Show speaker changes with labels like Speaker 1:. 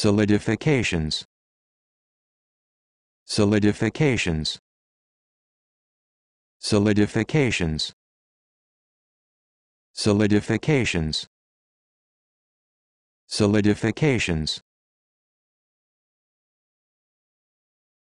Speaker 1: Solidifications. Solidifications. Solidifications. Solidifications. Solidifications.